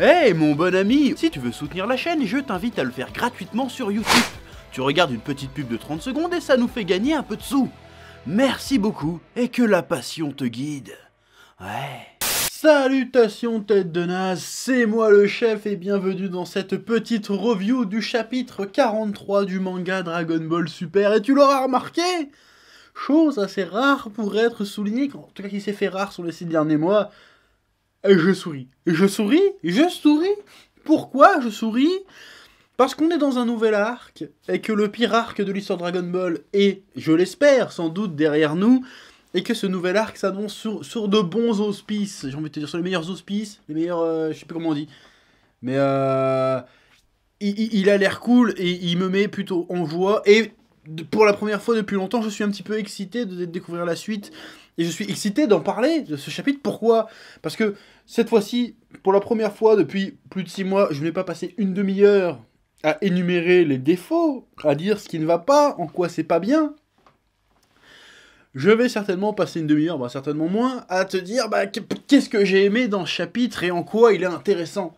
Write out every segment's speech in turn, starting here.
Hey mon bon ami Si tu veux soutenir la chaîne, je t'invite à le faire gratuitement sur YouTube. Tu regardes une petite pub de 30 secondes et ça nous fait gagner un peu de sous. Merci beaucoup et que la passion te guide. Ouais. Salutations tête de naze, c'est moi le chef et bienvenue dans cette petite review du chapitre 43 du manga Dragon Ball Super et tu l'auras remarqué Chose assez rare pour être soulignée, en tout cas qui s'est fait rare sur les six derniers mois, je souris. Je souris Je souris Pourquoi je souris Parce qu'on est dans un nouvel arc, et que le pire arc de l'histoire Dragon Ball est, je l'espère, sans doute derrière nous, et que ce nouvel arc s'annonce sur, de bons auspices. J'ai envie de te dire sur les meilleurs auspices, les meilleurs... Euh, je sais plus comment on dit. Mais... Euh, il, a l'air cool et il me met plutôt en joie. Et pour la première fois depuis longtemps, je suis un petit peu excité de découvrir la suite et je suis excité d'en parler, de ce chapitre. Pourquoi Parce que cette fois-ci, pour la première fois depuis plus de six mois, je vais pas passer une demi-heure à énumérer les défauts, à dire ce qui ne va pas, en quoi c'est pas bien. Je vais certainement passer une demi-heure, bah certainement moins, à te dire bah, qu'est-ce que j'ai aimé dans ce chapitre et en quoi il est intéressant.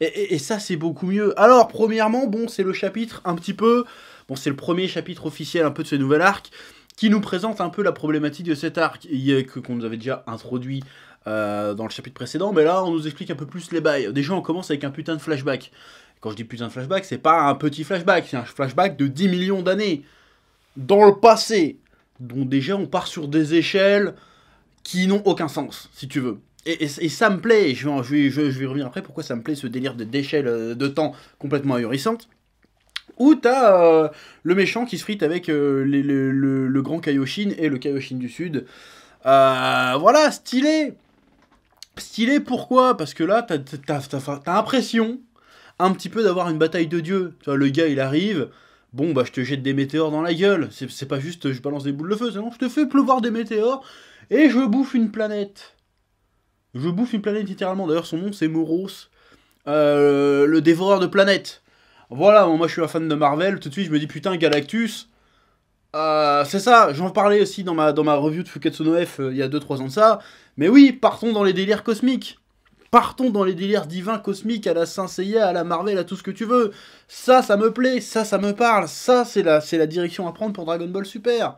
Et, ça, c'est beaucoup mieux. Alors, premièrement, bon, c'est le chapitre un petit peu... Bon, c'est le premier chapitre officiel un peu de ce nouvel arc qui nous présente un peu la problématique de cet arc qu'on nous avait déjà introduit euh, dans le chapitre précédent, mais là on nous explique un peu plus les bails. Déjà on commence avec un putain de flashback. Quand je dis putain de flashback, c'est pas un petit flashback, c'est un flashback de 10 millions d'années dans le passé. dont déjà on part sur des échelles qui n'ont aucun sens, si tu veux. Et, ça me plaît, je vais, je vais, revenir après pourquoi ça me plaît ce délire d'échelle euh, de temps complètement ahurissante. Ou t'as euh, le méchant qui se frite avec euh, le, le, le, grand Kaioshin et le Kaioshin du Sud. Euh, voilà, stylé Stylé pourquoi Parce que là, t'as l'impression un petit peu d'avoir une bataille de dieu. le gars, il arrive, bon, bah je te jette des météores dans la gueule. C'est pas juste je balance des boules de feu, c'est je te fais pleuvoir des météores et je bouffe une planète. Je bouffe une planète littéralement. D'ailleurs, son nom, c'est Moros, le dévoreur de planètes. Voilà, moi je suis un fan de Marvel, tout de suite je me dis putain Galactus. Euh, c'est ça, j'en parlais aussi dans ma, dans ma review de Fuketsu no F euh, il y a 2-3 ans de ça. Mais oui, partons dans les délires cosmiques. Partons dans les délires divins cosmiques à la Saint Seiya, à la Marvel, à tout ce que tu veux. Ça, ça me plaît, ça, ça me parle. Ça, c'est la, c'est la direction à prendre pour Dragon Ball Super.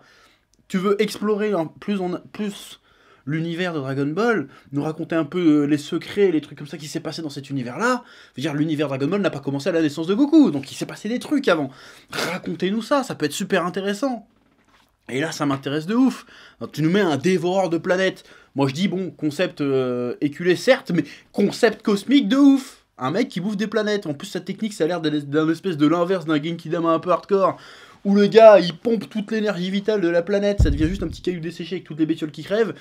Tu veux explorer plus, en plus l'univers de Dragon Ball, nous raconter un peu euh, les secrets, les trucs comme ça qui s'est passé dans cet univers-là. Je veux dire, l'univers Dragon Ball n'a pas commencé à la naissance de Goku, donc il s'est passé des trucs avant. Racontez-nous ça, ça peut être super intéressant. Et là, ça m'intéresse de ouf. tu nous mets un dévoreur de planètes. Moi, je dis, bon, concept euh, éculé, certes, mais concept cosmique de ouf. Un mec qui bouffe des planètes. En plus, sa technique, ça a l'air d'un espèce de l'inverse d'un Genkidama un peu hardcore. Où le gars, il pompe toute l'énergie vitale de la planète. Ça devient juste un petit caillou desséché avec toutes les bétioles qui crèvent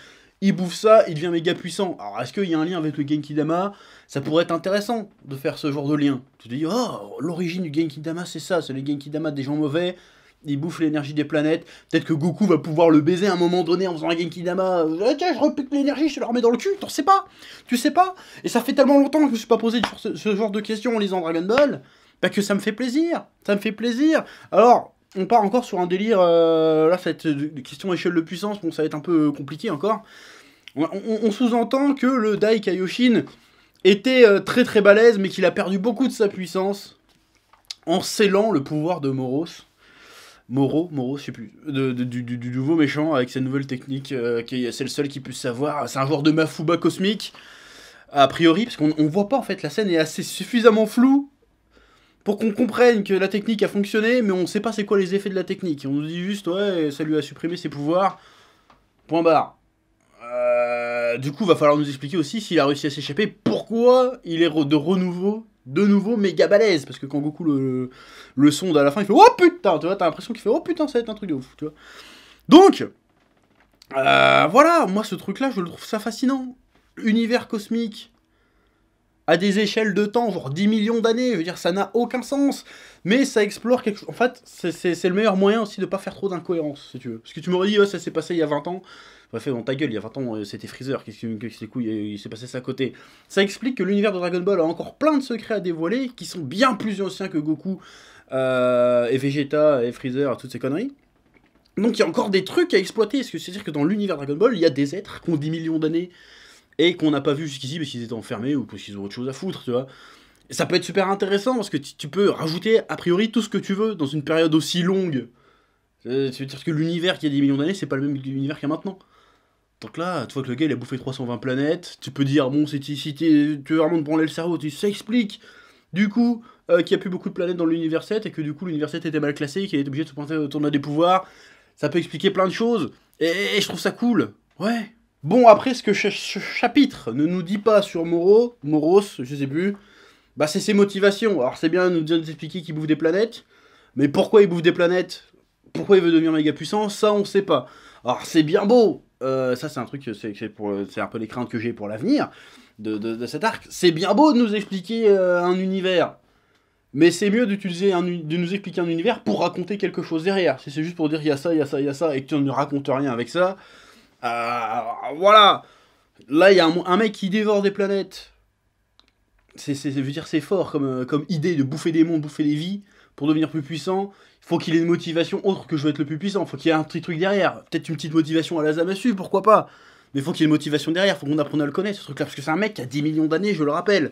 il bouffe ça, il devient méga puissant. Alors est-ce qu'il y a un lien avec le Genki-Dama Ça pourrait être intéressant de faire ce genre de lien. Tu te dis, oh, l'origine du Genki-Dama, c'est ça, c'est les Genki-Dama, des gens mauvais, ils bouffent l'énergie des planètes. Peut-être que Goku va pouvoir le baiser à un moment donné en faisant un Genki Dama. Eh, tiens, je repique l'énergie, je te la remets dans le cul, t'en sais pas, tu sais pas. Et ça fait tellement longtemps que je me suis pas posé ce, genre de questions en lisant Dragon Ball, bah que ça me fait plaisir, ça me fait plaisir. Alors, on part encore sur un délire, euh, là, cette question échelle de puissance, bon, ça va être un peu compliqué encore. On, sous-entend que le Dai Kaioshin était euh, très très balèze, mais qu'il a perdu beaucoup de sa puissance en scellant le pouvoir de Moros. Moro, Moro, je sais plus, de, du, nouveau méchant avec sa nouvelle technique, euh, c'est le seul qui puisse savoir. C'est un genre de Mafuba cosmique, a priori, parce qu'on voit pas en fait, la scène est assez suffisamment floue pour qu'on comprenne que la technique a fonctionné, mais on sait pas c'est quoi les effets de la technique. On nous dit juste, ouais, ça lui a supprimé ses pouvoirs, point barre. Euh, du coup, va falloir nous expliquer aussi s'il a réussi à s'échapper, pourquoi il est de renouveau, de nouveau méga balèze. Parce que quand Goku le, sonde à la fin, il fait Oh putain, tu vois, t'as l'impression qu'il fait Oh putain, ça va être un truc de ouf, tu vois. Donc, euh, voilà, moi ce truc là, je le trouve ça fascinant. Univers cosmique à des échelles de temps, genre 10 millions d'années, je veux dire, ça n'a aucun sens. Mais ça explore quelque chose. En fait, c'est le meilleur moyen aussi de ne pas faire trop d'incohérences, si tu veux. Parce que tu m'aurais dit, oh, ça s'est passé il y a 20 ans, va fait dans ta gueule, il y a 20 ans, euh, c'était Freezer, qu'est-ce que c'est s'est passé ça à côté. Ça explique que l'univers de Dragon Ball a encore plein de secrets à dévoiler qui sont bien plus anciens que Goku euh, et Vegeta et Freezer, toutes ces conneries. Donc il y a encore des trucs à exploiter, Est-ce que c'est-à-dire que dans l'univers Dragon Ball, il y a des êtres qui ont 10 millions d'années et qu'on n'a pas vu jusqu'ici parce qu'ils étaient enfermés ou parce qu'ils ont autre chose à foutre, tu vois. ça peut être super intéressant parce que tu peux rajouter a priori tout ce que tu veux dans une période aussi longue. C'est-à-dire euh, que l'univers qui a 10 millions d'années, c'est pas le même univers qu'il y a maintenant. Donc là, tu vois que le gars il a bouffé 320 planètes, tu peux dire, bon, si tu veux vraiment te branler le cerveau, tu explique, du coup euh, qu'il n'y a plus beaucoup de planètes dans l'univers 7 et que du coup l'univers 7 était mal classé et qu'il était obligé de se pointer autour de des pouvoirs. Ça peut expliquer plein de choses et, je trouve ça cool. Ouais. Bon, après, ce que ce chapitre ne nous dit pas sur Moro, Moros, je sais plus, bah c'est ses motivations. Alors c'est bien de nous expliquer qu'il bouffe des planètes, mais pourquoi il bouffe des planètes Pourquoi il veut devenir méga puissant Ça, on sait pas. Alors c'est bien beau, euh, ça c'est un truc, c'est un peu les craintes que j'ai pour l'avenir de, cet arc. C'est bien beau de nous expliquer euh, un univers, mais c'est mieux d'utiliser de nous expliquer un univers pour raconter quelque chose derrière. Si c'est juste pour dire il y a ça, il y a ça, il y a ça, et que tu ne racontes rien avec ça, euh, voilà. Là, il y a un, mec qui dévore des planètes. C'est, dire, c'est fort comme, comme idée de bouffer des mondes, bouffer des vies pour devenir plus puissant, il faut qu'il ait une motivation autre que je veux être le plus puissant. Il Faut qu'il y ait un petit truc derrière. Peut-être une petite motivation à la Zamasu, pourquoi pas. Mais il faut qu'il y ait une motivation derrière. Faut qu'on apprenne à le connaître, ce truc-là. Parce que c'est un mec qui a 10 millions d'années, je le rappelle.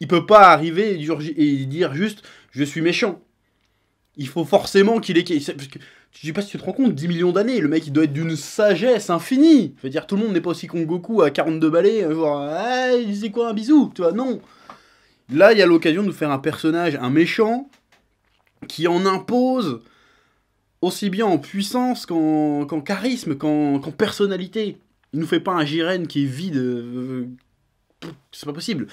Il peut pas arriver et dire juste je suis méchant. Il faut forcément qu'il ait. Parce que, je sais pas si tu te rends compte, 10 millions d'années, le mec il doit être d'une sagesse infinie. Je veux dire, tout le monde n'est pas aussi con Goku à 42 balais, euh, genre, hey, disait quoi un bisou Tu vois, non. Là, il y a l'occasion de faire un personnage, un méchant, qui en impose aussi bien en puissance qu'en charisme, qu'en personnalité. Il nous fait pas un Jiren qui est vide. Euh, euh, c'est pas possible.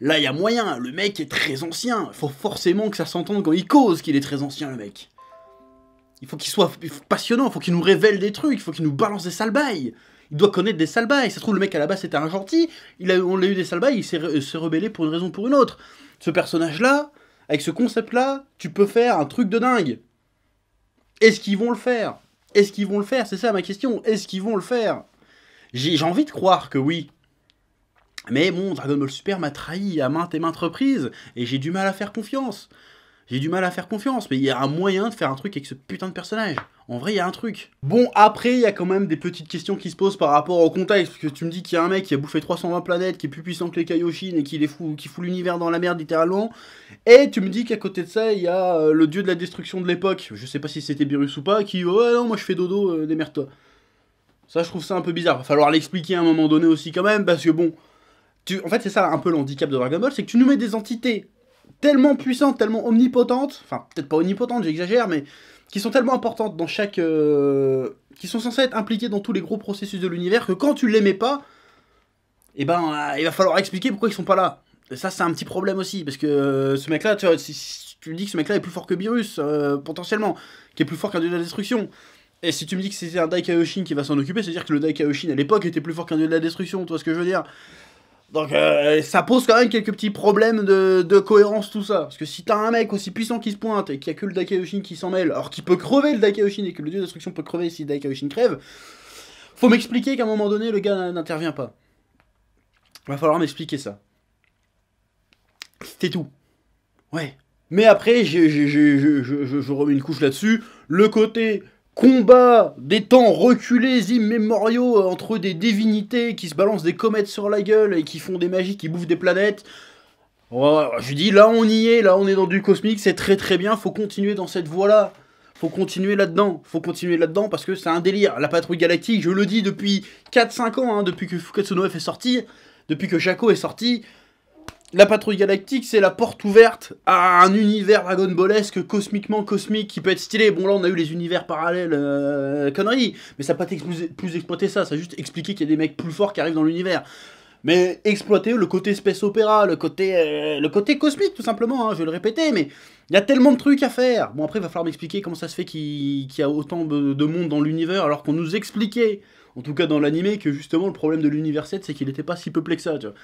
Là, il y a moyen. Le mec est très ancien. Faut forcément que ça s'entende quand il cause qu'il est très ancien, le mec. Il faut qu'il soit passionnant. Il Faut qu'il nous révèle des trucs. Il Faut qu'il nous balance des sales Il doit connaître des sales Ça se trouve, le mec à la base c'était un gentil. Il a, on l'a eu des sales Il euh, s'est rebellé pour une raison ou pour une autre. Ce personnage-là, avec ce concept-là, tu peux faire un truc de dingue. Est-ce qu'ils vont le faire Est-ce qu'ils vont le faire C'est ça ma question. Est-ce qu'ils vont le faire J'ai envie de croire que oui. Mais bon, Dragon Ball Super m'a trahi à maintes et maintes reprises, et j'ai du mal à faire confiance. J'ai du mal à faire confiance, mais il y a un moyen de faire un truc avec ce putain de personnage. En vrai, il y a un truc. Bon, après, il y a quand même des petites questions qui se posent par rapport au contexte, parce que tu me dis qu'il y a un mec qui a bouffé 320 planètes, qui est plus puissant que les Kaioshin et qui, les fout, qui fout l'univers dans la merde littéralement, et tu me dis qu'à côté de ça, il y a euh, le dieu de la destruction de l'époque, je sais pas si c'était Beerus ou pas, qui, ouais, non, moi je fais dodo, des euh, démerde-toi. Ça, je trouve ça un peu bizarre. Va falloir l'expliquer à un moment donné aussi quand même, parce que bon, tu... en fait, c'est ça un peu l'handicap de Dragon Ball, c'est que tu nous mets des entités tellement puissantes, tellement omnipotentes, enfin peut-être pas omnipotentes, j'exagère, mais qui sont tellement importantes dans chaque... Euh, qui sont censées être impliquées dans tous les gros processus de l'univers, que quand tu les mets pas, eh ben, euh, il va falloir expliquer pourquoi ils sont pas là. Et ça, c'est un petit problème aussi, parce que euh, ce mec-là, tu, si, tu me dis que ce mec-là est plus fort que Beerus, potentiellement, qui est plus fort qu'un dieu de la destruction, et si tu me dis que c'était un Daikaoshin qui va s'en occuper, c'est-à-dire que le Daikaoshin à l'époque était plus fort qu'un dieu de la destruction, tu vois ce que je veux dire donc euh, ça pose quand même quelques petits problèmes de, cohérence tout ça. Parce que si t'as un mec aussi puissant qui se pointe et qu'il n'y a que le Daikaioshin qui s'en mêle, alors qu'il peut crever le Daikaioshin et que le dieu de destruction peut crever si le Daikaoshin crève, faut m'expliquer qu'à un moment donné le gars n'intervient pas. Va falloir m'expliquer ça. C'était tout. Ouais. Mais après, je remets une couche là-dessus. Le côté combat des temps reculés, immémoriaux, euh, entre des divinités qui se balancent des comètes sur la gueule et qui font des magies, qui bouffent des planètes. Je dis, là on y est, là on est dans du cosmique, c'est très très bien, faut continuer dans cette voie-là. Faut continuer là-dedans, faut continuer là-dedans parce que c'est un délire. La patrouille galactique, je le dis depuis 4-5 ans, hein, depuis que Fukatsuno est sorti, depuis que Jaco est sorti, la patrouille galactique, c'est la porte ouverte à un univers Dragon Ballesque cosmiquement cosmique qui peut être stylé. Bon, là, on a eu les univers parallèles, euh, conneries, mais ça n'a pas plus exploité ça. Ça juste expliquer qu'il y a des mecs plus forts qui arrivent dans l'univers. Mais exploiter le côté space opéra, le côté, euh, le côté cosmique, tout simplement, hein, je vais le répéter, mais il y a tellement de trucs à faire. Bon, après, il va falloir m'expliquer comment ça se fait qu'il y a autant de monde dans l'univers alors qu'on nous expliquait, en tout cas dans l'animé, que justement le problème de l'univers 7, c'est qu'il n'était pas si peuplé que ça, tu vois.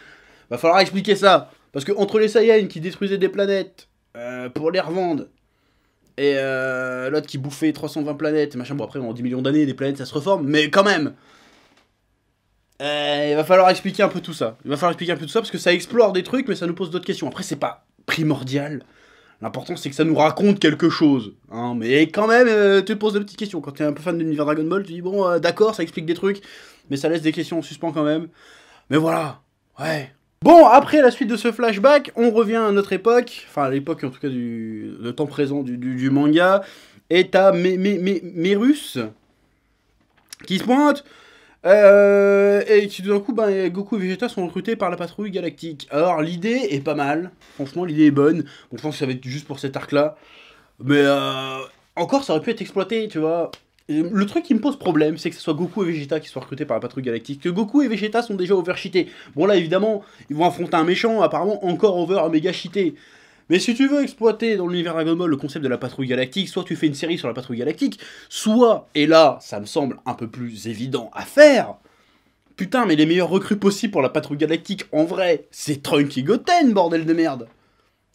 Va falloir expliquer ça. Parce que entre les Saiyans qui détruisaient des planètes euh, pour les revendre, et euh, l'autre qui bouffait 320 planètes, machin, bon après en 10 millions d'années, des planètes ça se reforme, mais quand même euh, Il va falloir expliquer un peu tout ça. Il va falloir expliquer un peu tout ça parce que ça explore des trucs, mais ça nous pose d'autres questions. Après, c'est pas primordial. L'important c'est que ça nous raconte quelque chose. Hein, mais quand même, tu te poses des petites questions. Quand t'es un peu fan de l'univers Dragon Ball, tu dis bon, d'accord, ça explique des trucs, mais ça laisse des questions en suspens quand même. Mais voilà, ouais. Bon, après la suite de ce flashback, on revient à notre époque, enfin à l'époque en tout cas du temps présent du, manga, et t'as Merus qui se pointe, euh, et qui tout d'un coup, ben, Goku et Vegeta sont recrutés par la patrouille galactique. Alors l'idée est pas mal, franchement l'idée est bonne, bon je pense que ça va être juste pour cet arc-là, mais euh, encore ça aurait pu être exploité, tu vois le truc qui me pose problème, c'est que ce soit Goku et Vegeta qui soient recrutés par la patrouille galactique. Que Goku et Vegeta sont déjà overchités. Bon, là, évidemment, ils vont affronter un méchant, apparemment encore over, méga cheaté. Mais si tu veux exploiter dans l'univers Dragon Ball le concept de la patrouille galactique, soit tu fais une série sur la patrouille galactique, soit, et là, ça me semble un peu plus évident à faire, putain, mais les meilleurs recrues possibles pour la patrouille galactique, en vrai, c'est Trunks et Goten, bordel de merde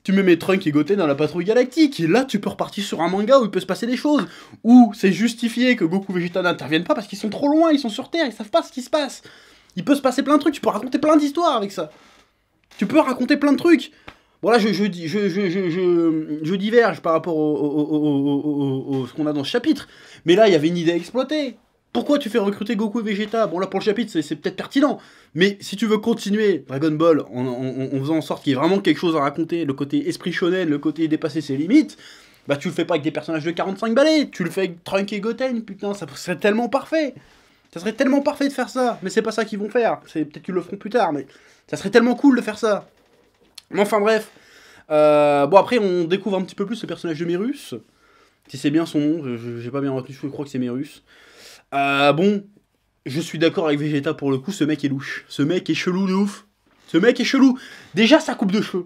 tu mets mets Trunk et Goten dans la patrouille galactique, et là tu peux repartir sur un manga où il peut se passer des choses, où c'est justifié que Goku et Vegeta n'interviennent pas parce qu'ils sont trop loin, ils sont sur Terre, ils savent pas ce qui se passe. Il peut se passer plein de trucs, tu peux raconter plein d'histoires avec ça. Tu peux raconter plein de trucs. Voilà, je, je, je, je diverge par rapport au, ce qu'on a dans ce chapitre. Mais là, il y avait une idée à exploiter pourquoi tu fais recruter Goku et Vegeta Bon, là, pour le chapitre, c'est peut-être pertinent. Mais si tu veux continuer Dragon Ball en, faisant en sorte qu'il y ait vraiment quelque chose à raconter, le côté esprit shonen, le côté dépasser ses limites, bah tu le fais pas avec des personnages de 45 balais, tu le fais avec Trunk et Goten, putain, ça serait tellement parfait Ça serait tellement parfait de faire ça Mais c'est pas ça qu'ils vont faire, peut-être qu'ils le feront plus tard, mais ça serait tellement cool de faire ça Mais enfin, bref. Euh, bon, après, on découvre un petit peu plus le personnage de Merus. Si c'est bien son nom, j'ai pas bien retenu, je crois que c'est Merus. Ah bon, je suis d'accord avec Vegeta pour le coup, ce mec est louche. Ce mec est chelou de ouf. Ce mec est chelou. Déjà, sa coupe de cheveux.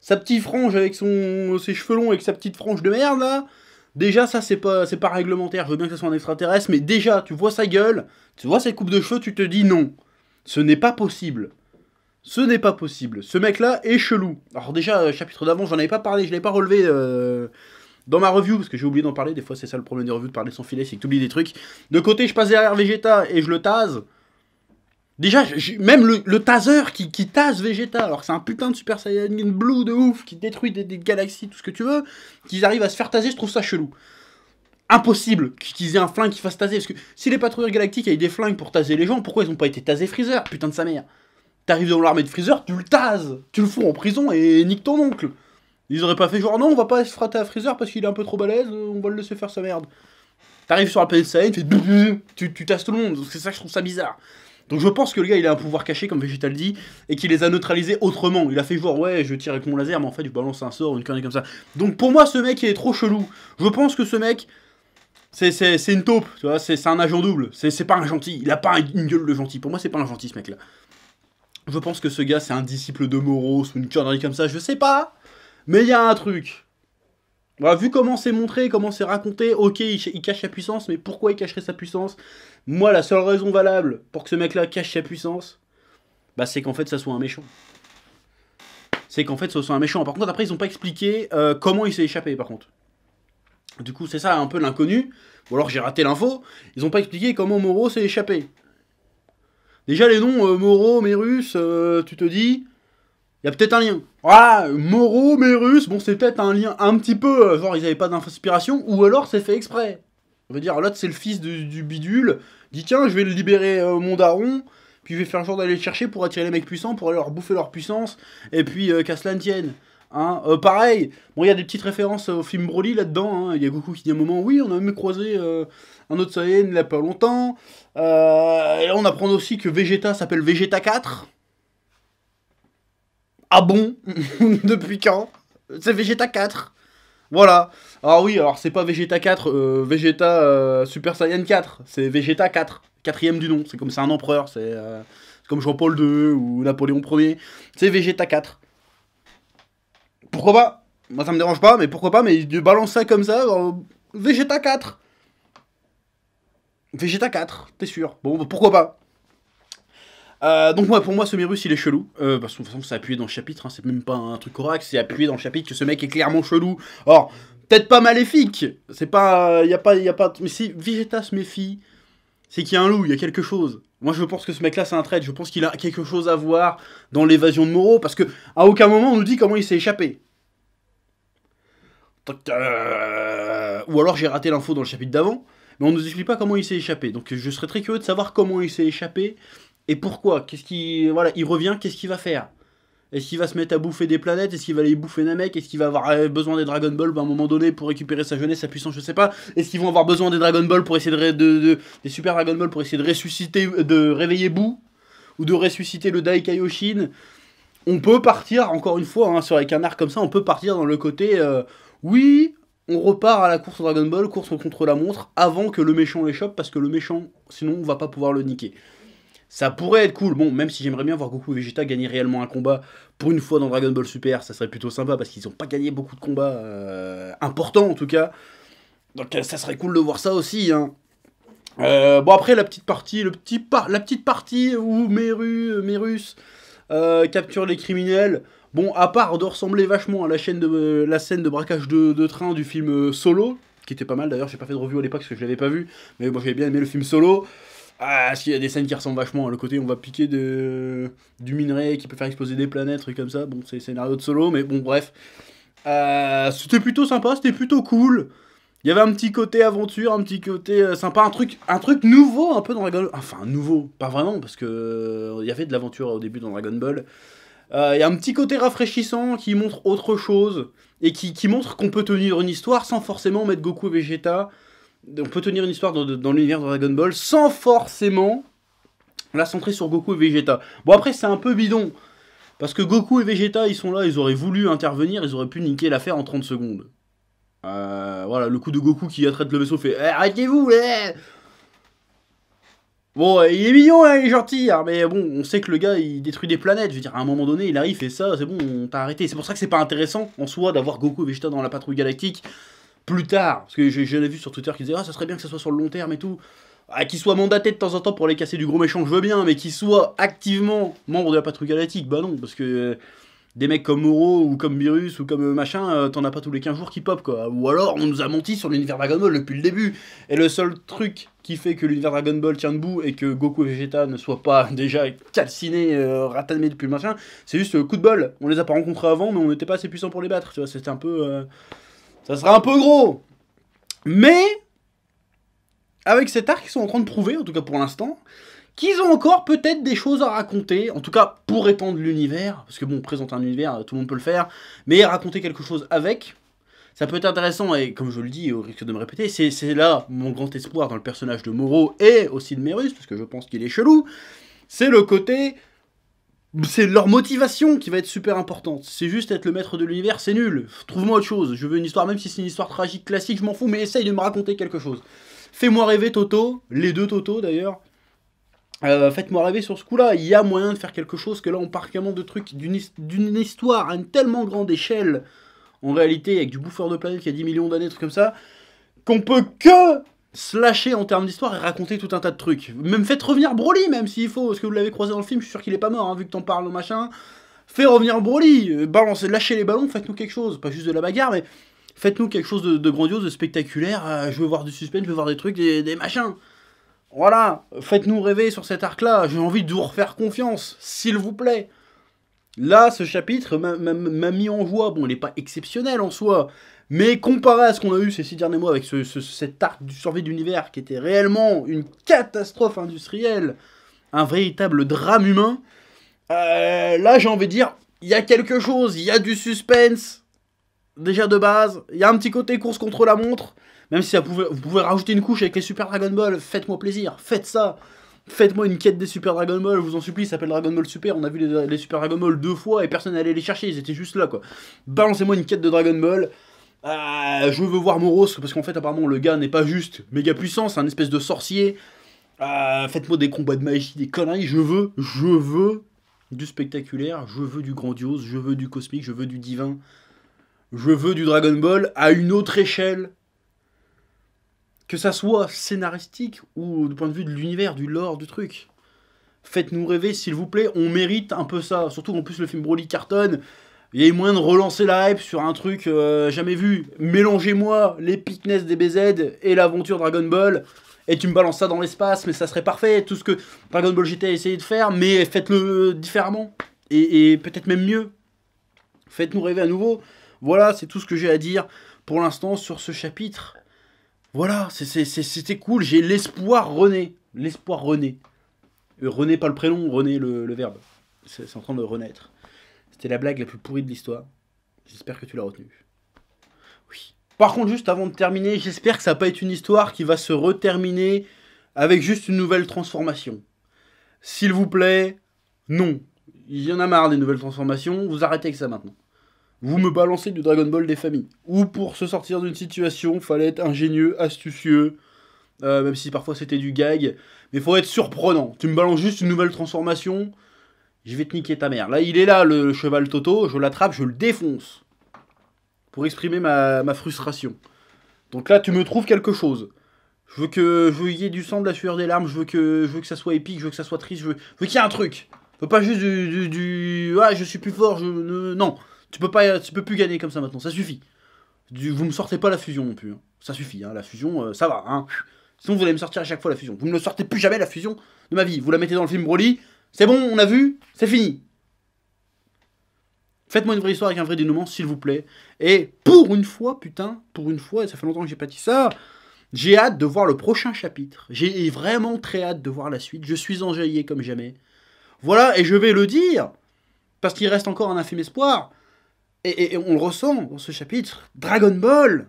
Sa petite frange avec son, ses cheveux longs, avec sa petite frange de merde, là. Déjà, ça, c'est pas, c'est pas réglementaire. Je veux bien que ce soit un extraterrestre, mais déjà, tu vois sa gueule, tu vois sa coupe de cheveux, tu te dis non. Ce n'est pas possible. Ce n'est pas possible. Ce mec-là est chelou. Alors déjà, euh, chapitre d'avant, j'en avais pas parlé, je l'ai pas relevé euh, dans ma review, parce que j'ai oublié d'en parler, des fois c'est ça le problème des revues de parler sans filet, c'est que tu oublies des trucs. De côté, je passe derrière Vegeta et je le tase. Déjà, même le, le taser qui, tase Vegeta, alors c'est un putain de Super Saiyan Blue de ouf, qui détruit des, galaxies, tout ce que tu veux, qu'ils arrivent à se faire taser, je trouve ça chelou. Impossible qu'ils aient un flingue qui fasse taser, parce que si les patrouilleurs galactiques avaient des flingues pour taser les gens, pourquoi ils ont pas été tasés Freezer Putain de sa mère. T'arrives dans l'armée de Freezer, tu le tases, tu le fous en prison et nique ton oncle. Ils auraient pas fait genre non, on va pas se frater à Freezer parce qu'il est un peu trop balèze, on va le laisser faire sa merde. T'arrives sur la PSA, tu, tu, tu tasses tout le monde, c'est ça que je trouve ça bizarre. Donc je pense que le gars il a un pouvoir caché comme Végétal dit et qu'il les a neutralisés autrement. Il a fait genre ouais je tire avec mon laser mais en fait je balance un sort une connerie comme ça. Donc pour moi ce mec il est trop chelou. Je pense que ce mec c'est une taupe, tu vois, c'est un agent double, c'est pas un gentil, il a pas une gueule de gentil. Pour moi c'est pas un gentil ce mec là. Je pense que ce gars c'est un disciple de Moros une connerie comme ça, je sais pas. Mais il y a un truc. a vu comment c'est montré, comment c'est raconté, ok, il, cache sa puissance, mais pourquoi il cacherait sa puissance Moi, la seule raison valable pour que ce mec-là cache sa puissance, bah, c'est qu'en fait, ça soit un méchant. C'est qu'en fait, ça soit un méchant. Par contre, après, ils n'ont pas expliqué euh, comment il s'est échappé, par contre. Du coup, c'est ça un peu l'inconnu. Ou alors j'ai raté l'info. Ils n'ont pas expliqué comment Moro s'est échappé. Déjà, les noms moreau Moro, Merus, euh, tu te dis, il y a peut-être un lien. Ah, Moro, mais bon, c'est peut-être un lien un petit peu, euh, genre, ils n'avaient pas d'inspiration, ou alors c'est fait exprès. On va dire, l'autre, c'est le fils du, du bidule, dit tiens, je vais le libérer euh, mon daron, puis je vais faire genre d'aller le chercher pour attirer les mecs puissants, pour aller leur bouffer leur puissance, et puis euh, qu'à cela ne tienne. Hein, pareil, bon, il y a des petites références au film Broly là-dedans. Hein. Il y a Goku qui dit à un moment Oui, on a même croisé un autre Saiyan il n'y a pas longtemps. et là, on apprend aussi que Vegeta s'appelle Vegeta 4. Ah bon Depuis quand C'est Vegeta 4. Voilà. Alors ah oui, alors c'est pas Vegeta 4, euh, Vegeta euh, Super Saiyan 4. C'est Vegeta 4. Quatrième du nom. C'est comme c'est un empereur. C'est euh, comme Jean-Paul II ou Napoléon Ier. C'est Vegeta 4. Pourquoi pas Moi ça me dérange pas, mais pourquoi pas Mais il balance ça comme ça, Vegeta 4. Vegeta 4, t'es sûr Bon, bah, pourquoi pas euh, donc moi, pour moi, ce mirus il est chelou. Euh, parce que de toute façon, c'est appuyé dans le chapitre. Hein. c'est même pas un truc oracle, c'est appuyé dans le chapitre que ce mec est clairement chelou. Or, peut-être pas maléfique. C'est pas, euh, y a pas, y a pas. Mais si Vegeta se méfie, c'est qu'il y a un loup, il y a quelque chose. Moi, je pense que ce mec-là, c'est un traître. Je pense qu'il a quelque chose à voir dans l'évasion de Moro, parce que à aucun moment on nous dit comment il s'est échappé. Ou alors j'ai raté l'info dans le chapitre d'avant, mais on nous explique pas comment il s'est échappé. Donc je serais très curieux de savoir comment il s'est échappé et pourquoi Qu'est-ce qui voilà, il revient, qu'est-ce qu'il va faire Est-ce qu'il va se mettre à bouffer des planètes Est-ce qu'il va aller bouffer Namek Est-ce qu'il va avoir euh, besoin des Dragon Ball ben, à un moment donné pour récupérer sa jeunesse, sa puissance, je sais pas. Est-ce qu'ils vont avoir besoin des Dragon Ball pour essayer de, des super Dragon Ball pour essayer de ressusciter de réveiller Bou ou de ressusciter le Dai On peut partir encore une fois hein, sur avec un arc comme ça, on peut partir dans le côté euh, oui, on repart à la course Dragon Ball, course contre la montre, avant que le méchant les chope, parce que le méchant, sinon on va pas pouvoir le niquer. Ça pourrait être cool. Bon, même si j'aimerais bien voir Goku et Vegeta gagner réellement un combat pour une fois dans Dragon Ball Super, ça serait plutôt sympa parce qu'ils n'ont pas gagné beaucoup de combats euh, importants en tout cas. Donc euh, ça serait cool de voir ça aussi. Hein. Euh, bon après la petite partie, le petit par la petite partie où Meru, Merus capture les criminels. Bon, à part de ressembler vachement à la, chaîne de, la scène de braquage de, train du film Solo, qui était pas mal d'ailleurs, j'ai pas fait de revue à l'époque parce que je l'avais pas vu, mais moi bon, j'avais bien aimé le film Solo. Ah, s'il y a des scènes qui ressemblent vachement, hein. le côté on va piquer de, du minerai qui peut faire exploser des planètes, trucs comme ça. Bon, c'est scénario de solo, mais bon, bref. Euh, c'était plutôt sympa, c'était plutôt cool. Il y avait un petit côté aventure, un petit côté euh, sympa, un truc, un truc nouveau un peu dans Dragon Ball. Enfin, nouveau, pas vraiment, parce que euh, il y avait de l'aventure au début dans Dragon Ball. Il y a un petit côté rafraîchissant qui montre autre chose et qui, qui montre qu'on peut tenir une histoire sans forcément mettre Goku et Vegeta on peut tenir une histoire dans, l'univers de Dragon Ball sans forcément la centrer sur Goku et Vegeta. Bon, après, c'est un peu bidon. Parce que Goku et Vegeta, ils sont là, ils auraient voulu intervenir, ils auraient pu niquer l'affaire en 30 secondes. Euh, voilà, le coup de Goku qui attraite le vaisseau fait eh, Arrêtez-vous, eh. Bon, eh, il est mignon, hein, il est gentil, hein, mais bon, on sait que le gars, il détruit des planètes. Je veux dire, à un moment donné, il arrive, et ça, c'est bon, on t'a arrêté. C'est pour ça que c'est pas intéressant, en soi, d'avoir Goku et Vegeta dans la patrouille galactique plus tard. Parce que j'ai jamais vu sur Twitter qui disaient Ah, ça serait bien que ça soit sur le long terme et tout. Ah, qu'ils soient mandatés de temps en temps pour les casser du gros méchant, je veux bien, mais qu'ils soit activement membres de la patrouille galactique, bah non, parce que euh, des mecs comme Moro ou comme Virus ou comme euh, machin, euh, t'en as pas tous les 15 jours qui pop quoi. Ou alors on nous a menti sur l'univers Dragon Ball depuis le début. Et le seul truc qui fait que l'univers Dragon Ball tient debout et que Goku et Vegeta ne soient pas déjà calcinés, ratanés depuis le machin, c'est juste coup de bol. On les a pas rencontrés avant, mais on n'était pas assez puissants pour les battre, tu vois, c'était un peu. Ça sera un peu gros. Mais, avec cet arc, ils sont en train de prouver, en tout cas pour l'instant, qu'ils ont encore peut-être des choses à raconter, en tout cas pour étendre l'univers, parce que bon, présenter un univers, tout le monde peut le faire, mais raconter quelque chose avec, ça peut être intéressant, et comme je le dis, au risque de me répéter, c'est là mon grand espoir dans le personnage de Moreau et aussi de Merus, parce que je pense qu'il est chelou, c'est le côté c'est leur motivation qui va être super importante. C'est juste être le maître de l'univers, c'est nul. Trouve-moi autre chose. Je veux une histoire, même si c'est une histoire tragique classique, je m'en fous, mais essaye de me raconter quelque chose. Fais-moi rêver Toto, les deux Toto d'ailleurs. Euh, faites-moi rêver sur ce coup-là. Il y a moyen de faire quelque chose que là on part carrément de trucs d'une histoire à une tellement grande échelle, en réalité, avec du bouffeur de planète qui a 10 millions d'années, trucs comme ça, qu'on peut que lâcher en termes d'histoire et raconter tout un tas de trucs. Même faites revenir Broly, même s'il faut, parce que vous l'avez croisé dans le film, je suis sûr qu'il est pas mort, hein, vu que t'en parles au machin. faites revenir Broly, euh, balancez, lâchez les ballons, faites-nous quelque chose, pas juste de la bagarre, mais faites-nous quelque chose de, grandiose, de spectaculaire. Euh, je veux voir du suspense, je veux voir des trucs, des, des machins. Voilà, faites-nous rêver sur cet arc-là, j'ai envie de vous refaire confiance, s'il vous plaît. Là, ce chapitre m'a mis en joie. Bon, il n'est pas exceptionnel en soi, mais comparé à ce qu'on a eu ces six derniers mois avec cette arc du survie d'univers qui était réellement une catastrophe industrielle, un véritable drame humain, euh, là, j'ai envie de dire, il y a quelque chose, il y a du suspense, déjà de base, il y a un petit côté course contre la montre, même si ça vous pouvez rajouter une couche avec les Super Dragon Ball, faites-moi plaisir, faites ça Faites-moi une quête des Super Dragon Ball, je vous en supplie, ça s'appelle Dragon Ball Super. On a vu les, Super Dragon Ball deux fois et personne n'allait les chercher, ils étaient juste là quoi. Balancez-moi une quête de Dragon Ball. Ah, je veux voir Moros parce qu'en fait, apparemment, le gars n'est pas juste méga puissant, c'est un espèce de sorcier. Ah, faites-moi des combats de magie, des conneries. Je veux, je veux du spectaculaire, je veux du grandiose, je veux du cosmique, je veux du divin. Je veux du Dragon Ball à une autre échelle que ça soit scénaristique ou du point de vue de l'univers, du lore, du truc. Faites-nous rêver, s'il vous plaît, on mérite un peu ça. Surtout qu'en plus, le film Broly cartonne. Il y a eu moyen de relancer la hype sur un truc euh, jamais vu. Mélangez-moi l'épicness des BZ et l'aventure Dragon Ball. Et tu me balances ça dans l'espace, mais ça serait parfait. Tout ce que Dragon Ball GT a essayé de faire, mais faites-le différemment. et peut-être même mieux. Faites-nous rêver à nouveau. Voilà, c'est tout ce que j'ai à dire pour l'instant sur ce chapitre. Voilà, c'était cool, j'ai l'espoir rené. L'espoir rené. Euh, rené, pas le prénom, rené le, le verbe. C'est en train de renaître. C'était la blague la plus pourrie de l'histoire. J'espère que tu l'as retenue. Oui. Par contre, juste avant de terminer, j'espère que ça va pas être une histoire qui va se reterminer avec juste une nouvelle transformation. S'il vous plaît, non. Il y en a marre des nouvelles transformations, vous arrêtez avec ça maintenant vous me balancez du Dragon Ball des familles. Ou pour se sortir d'une situation, fallait être ingénieux, astucieux, euh, même si parfois c'était du gag, mais faut être surprenant. Tu me balances juste une nouvelle transformation, je vais te niquer ta mère. Là, il est là, le cheval Toto, je l'attrape, je le défonce. Pour exprimer ma, frustration. Donc là, tu me trouves quelque chose. Je veux que je veux du sang, de la sueur, des larmes, je veux que, je veux que ça soit épique, je veux que ça soit triste, je veux, qu'il y ait un truc. Je veux pas juste du, du, du, Ah, je suis plus fort, je... non. Tu peux pas, tu peux plus gagner comme ça maintenant. Ça suffit. Du, vous me sortez pas la fusion non plus. Hein. Ça suffit. Hein, la fusion, euh, ça va. Hein. Sinon, vous allez me sortir à chaque fois la fusion. Vous ne me sortez plus jamais la fusion de ma vie. Vous la mettez dans le film Broly. C'est bon, on a vu. C'est fini. Faites-moi une vraie histoire avec un vrai dénouement, s'il vous plaît. Et pour une fois, putain, pour une fois, et ça fait longtemps que j'ai pas dit ça, j'ai hâte de voir le prochain chapitre. J'ai vraiment très hâte de voir la suite. Je suis enjaillé comme jamais. Voilà, et je vais le dire, parce qu'il reste encore un infime espoir. Et, on le ressent dans ce chapitre. Dragon Ball,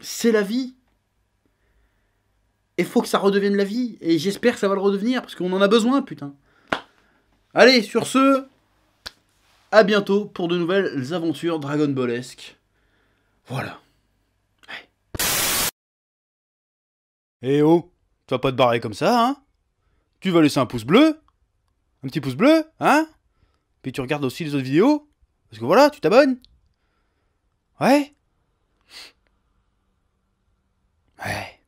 c'est la vie. Et faut que ça redevienne la vie. Et j'espère que ça va le redevenir, parce qu'on en a besoin, putain. Allez, sur ce, à bientôt pour de nouvelles aventures Dragon Ballesques. Voilà. Eh oh, tu vas pas te barrer comme ça, hein Tu vas laisser un pouce bleu Un petit pouce bleu, hein Puis tu regardes aussi les autres vidéos parce que voilà, tu t'abonnes. Ouais. Ouais.